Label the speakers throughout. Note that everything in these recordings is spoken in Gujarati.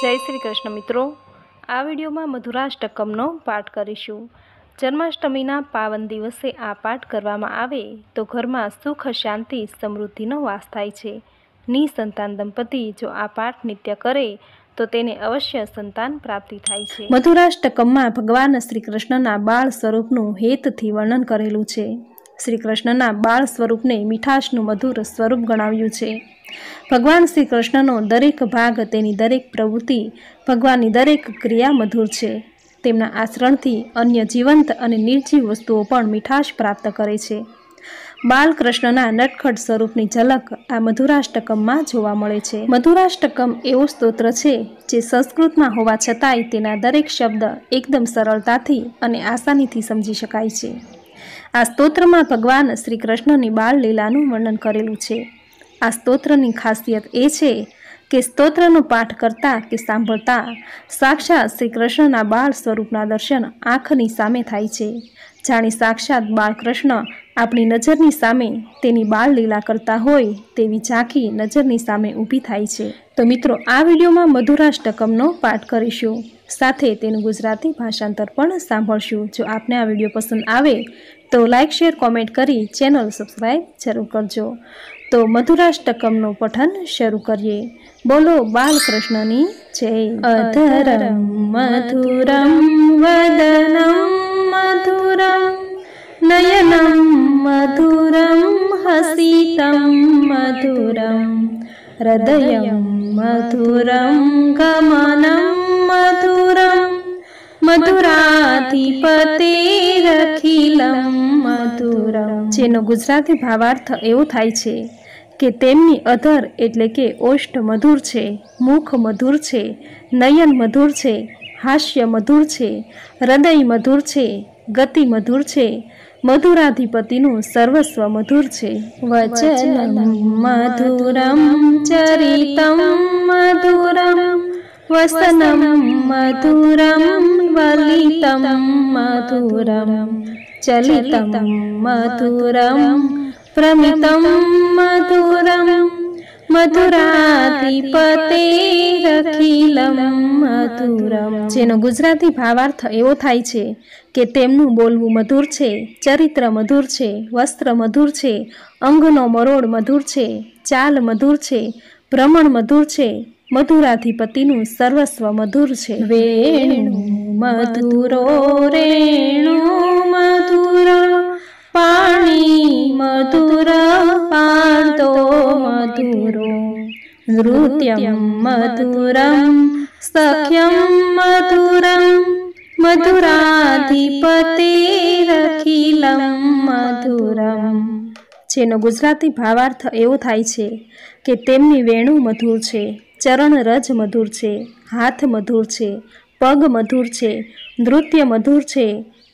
Speaker 1: જય શ્રી કૃષ્ણ મિત્રો આ વિડીયોમાં મધુરાષ્ટકમનો પાઠ કરીશું જન્માષ્ટમીના પાવન દિવસે આ પાઠ કરવામાં આવે તો ઘરમાં સુખ શાંતિ સમૃદ્ધિનો વાસ થાય છે નિસંતાન દંપતી જો આ પાઠ નિત્ય કરે તો તેને અવશ્ય સંતાન પ્રાપ્તિ થાય છે મધુરાષ્ટકમમાં ભગવાન શ્રી કૃષ્ણના બાળ સ્વરૂપનું હેતથી વર્ણન કરેલું છે શ્રી કૃષ્ણના બાળ સ્વરૂપને મીઠાશનું મધુર સ્વરૂપ ગણાવ્યું છે ભગવાન શ્રી કૃષ્ણનો દરેક ભાગ તેની દરેક પ્રવૃત્તિ ભગવાનની દરેક ક્રિયા મધુર છે તેમના આચરણથી અન્ય જીવંત અને નિર્જીવ વસ્તુઓ પણ મીઠાશ પ્રાપ્ત કરે છે બાલકૃષ્ણના નટખટ સ્વરૂપની ઝલક આ મધુરાષ્ટકમમાં જોવા મળે છે મધુરાષ્ટકમ એવો સ્તોત્ર છે જે સંસ્કૃતમાં હોવા છતાંય તેના દરેક શબ્દ એકદમ સરળતાથી અને આસાનીથી સમજી શકાય છે આ સ્તોત્રમાં ભગવાન શ્રી કૃષ્ણની બાળ વર્ણન કરેલું છે આ સ્તોત્રની ખાસિયત એ છે કે સ્તોત્રનો પાઠ કરતા કે સાંભળતા સાક્ષાત શ્રી કૃષ્ણના બાળ સ્વરૂપના દર્શન આંખની સામે થાય છે જાણે સાક્ષાત બાળકૃષ્ણ આપણી નજરની સામે તેની બાળ લીલા કરતા હોય તેવી ઝાંખી નજરની સામે ઊભી થાય છે તો મિત્રો આ વિડીયોમાં મધુરાષ્ટકમનો પાઠ કરીશું સાથે તેનું ગુજરાતી ભાષાંતર પણ સાંભળશું જો આપને આ વિડીયો પસંદ આવે તો લાઇક શેર કોમેન્ટ કરી ચેનલ સબસ્ક્રાઈબ જરૂર કરજો તો મધુરાષ્ટકમનું પઠન શરૂ કરીએ બોલો બાલકૃષ્ણની જય અધરમ મધુરમ વદનમ મધુરમ નયનમ मधुरं हसितं मधुरं हृदयं मधुरं गमनं मधुरं જેનો ગુજરાતી ભાવાર્થ એવો થાય છે કે તેમની અધર એટલે કે ઓષ્ટ મધુર છે મુખ મધુર છે નયન મધુર છે હાસ્ય મધુર છે હૃદય મધુર છે ગતિ મધુર છે મધુરાધિપતિનું સર્વસ્વ મધુર છે વચન મધુરમ ચરિતમ મધુરમ વસનમ મધુરમ વલિતમ મધુરમ ચલિતમ મધુરમ પ્રમિતમ મધુરમ મધુરાધિપતે જેનો ગુજરાતી ભાવાર્થ એવો થાય છે કે તેમનું બોલવું મધુર છે ચરિત્ર મધુર છે વસ્ત્ર મધુર છે અંગનો મરોડ મધુર છે ચાલ મધુર છે ભ્રમણ મધુર છે મધુરાધિપતિનું સર્વસ્વ મધુર છે વેણુ મધુરો રેણુ મધુરા પાણી મધુર પાતો મધુરો નૃત્ય મધુરમ સખ્યમ મધુરમ મધુરાધિપતે રખીલમ મધુરમ જેનો ગુજરાતી ભાવાર્થ એવો થાય છે કે તેમની વેણુ મધુર છે ચરણ રજ મધુર છે હાથ મધુર છે પગ મધુર છે નૃત્ય મધુર છે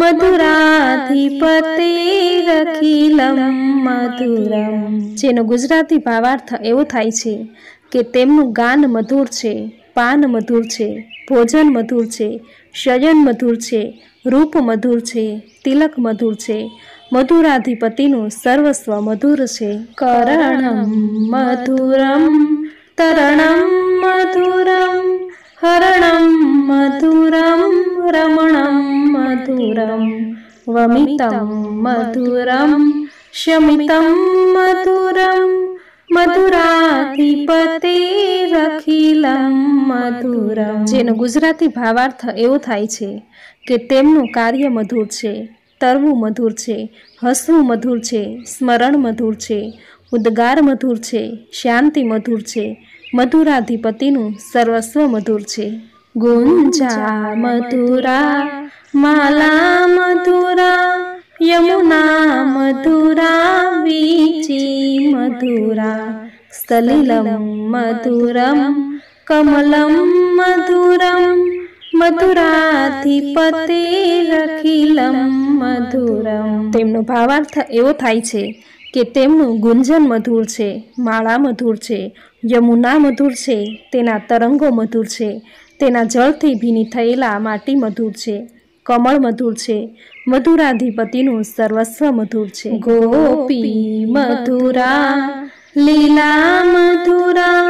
Speaker 1: મધુરાધિપતિ અખિલમ મધુરમ જેનો ગુજરાતી ભાવાર્થ એવો થાય છે કે તેમનું ગાન મધુર છે પાન મધુર છે ભોજન મધુર છે શયન મધુર છે રૂપ મધુર છે તિલક મધુર છે મધુરાધિપતિનું સર્વસ્વ મધુર છે કરણમ મધુરમ તરણમ મધુરમ હરણમ મધુરમ રમણમ મધુરમ વમિતમ મધુરમ શમિતમ મધુરમ મધુરાધિપતે રખીલમ મધુરમ જેનો ગુજરાતી ભાવાર્થ એવો થાય છે કે તેમનું કાર્ય મધુર છે તરવું મધુર છે હસવું મધુર છે સ્મરણ મધુર છે ઉદ્ગાર મધુર છે શાંતિ મધુર છે મધુરાધિપતિનું સર્વસ્વ મધુર છે ગુંજા મધુરા માલા મધુરા યમુના મધુરા વીચી મધુરા સલિલમ મધુરમ કમલમ મધુરમ મધુરાધિપતે રખિલમ મધુરમ તેમનો ભાવાર્થ એવો થાય છે કે તેમનું ગુંજન મધુર છે માળા મધુર છે યમુના મધુર છે તેના તરંગો મધુર છે તેના જળથી ભીની થયેલા માટી મધુર છે કમળ મધુર છે મધુરાધિપતિનું સર્વસ્વ મધુર છે ગોપી મધુરા લીલા મધુરા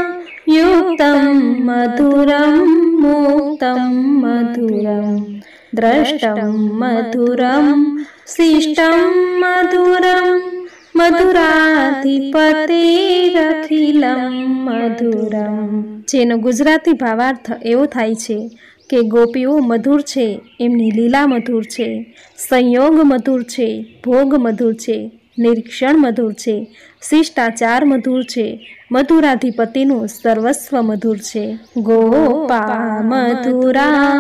Speaker 1: યુક્તમ મધુરમ મુક્તમ મધુરમ
Speaker 2: દ્રષ્ટમ
Speaker 1: મધુરમ શિષ્ટમ મધુરમ મધુરાધિપતે રખિલમ મધુરમ જેનો ગુજરાતી ભાવાર્થ એવો થાય છે કે ગોપીઓ મધુર છે એમની લીલા મધુર છે સંયોગ મધુર છે ભોગ મધુર છે નિરીક્ષણ મધુર છે શિષ્ટાચાર મધુર છે મધુરાધિપતિનું સર્વસ્વ મધુર છે ગોપા મધુરા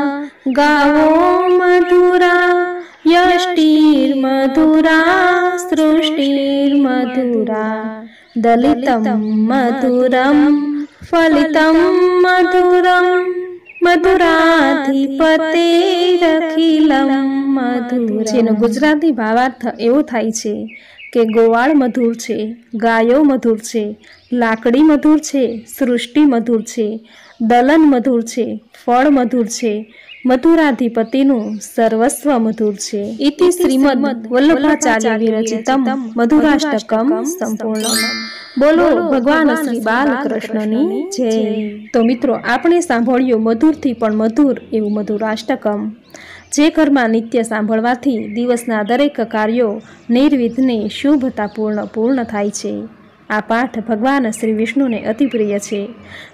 Speaker 1: ગાઓ મધુરા यष्टिर्मधुरा सृष्टिर्मधुरा दलितं मधुरं फलितं मधुरं મધુરાધિપતેરખિલમ મધુર જેનો ગુજરાતી ભાવાર્થ એવો થાય છે કે ગોવાળ મધુર છે ગાયો મધુર છે લાકડી મધુર છે સૃષ્ટિ મધુર છે દલન મધુર છે ફળ મધુર છે મધુરાધિપતિનું સર્વસ્વ મધુર છે ઇતિ શ્રીમદ વલ્લભાચાર્ય વિરચિતમ મધુરાષ્ટકમ સંપૂર્ણ
Speaker 2: બોલો ભગવાન શ્રી બાલકૃષ્ણની
Speaker 1: જય તો મિત્રો આપણે સાંભળ્યું મધુરથી પણ મધુર એવું મધુરાષ્ટકમ જે ઘરમાં નિત્ય સાંભળવાથી દિવસના દરેક કાર્યો નિર્વિઘ્ને શુભતાપૂર્ણ પૂર્ણ થાય છે આ પાઠ ભગવાન શ્રી વિષ્ણુને અતિ પ્રિય છે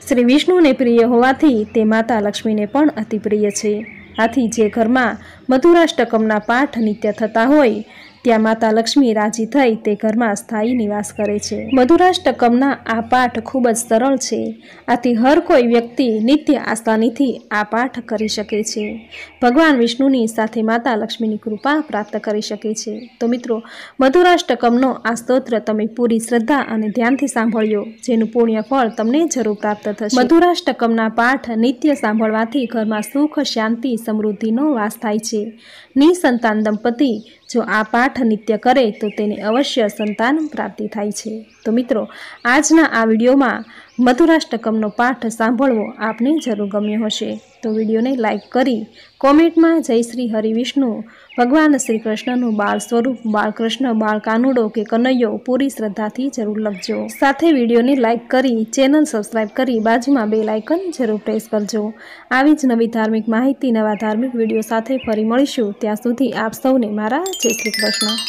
Speaker 1: શ્રી વિષ્ણુને પ્રિય હોવાથી તે માતા લક્ષ્મીને પણ અતિ પ્રિય છે આથી જે ઘરમાં મધુરાષ્ટકમના પાઠ નિત્ય થતા હોય ત્યાં માતા લક્ષ્મી રાજી થઈ તે ઘરમાં સ્થાયી નિવાસ કરે છે મધુરાષ્ટકમના આ પાઠ ખૂબ જ સરળ છે આથી હર કોઈ વ્યક્તિ નિત્ય આસાનીથી આ પાઠ કરી શકે છે ભગવાન વિષ્ણુની સાથે માતા લક્ષ્મીની કૃપા પ્રાપ્ત કરી શકે છે તો મિત્રો મધુરાષ્ટકમનો આ સ્તોત્ર તમે પૂરી શ્રદ્ધા અને ધ્યાનથી સાંભળ્યો જેનું પુણ્ય ફળ તમને જરૂર પ્રાપ્ત થશે મધુરાષ્ટકમના પાઠ નિત્ય સાંભળવાથી ઘરમાં સુખ શાંતિ સમૃદ્ધિનો વાસ થાય છે નિસંતાન દંપતી જો આ પાઠ નિત્ય કરે તો તેને અવશ્ય સંતાન પ્રાપ્તિ થાય છે તો મિત્રો આજના આ વિડીયોમાં મધુરાષ્ટકમનો પાઠ સાંભળવો આપને જરૂર ગમ્યો હશે તો વિડીયોને લાઇક કરી કોમેન્ટમાં જય શ્રી હરિવિષ્ણુ ભગવાન શ્રી કૃષ્ણનું બાળ સ્વરૂપ બાળકૃષ્ણ બાળ કાનુડો કે કનૈયો પૂરી શ્રદ્ધાથી જરૂર લખજો સાથે વિડીયોને લાઇક કરી ચેનલ સબસ્ક્રાઇબ કરી બાજુમાં બે લાઇકન જરૂર પ્રેસ કરજો આવી જ નવી ધાર્મિક માહિતી નવા ધાર્મિક વિડીયો સાથે ફરી મળીશું ત્યાં સુધી આપ સૌને મારા જય શ્રી કૃષ્ણ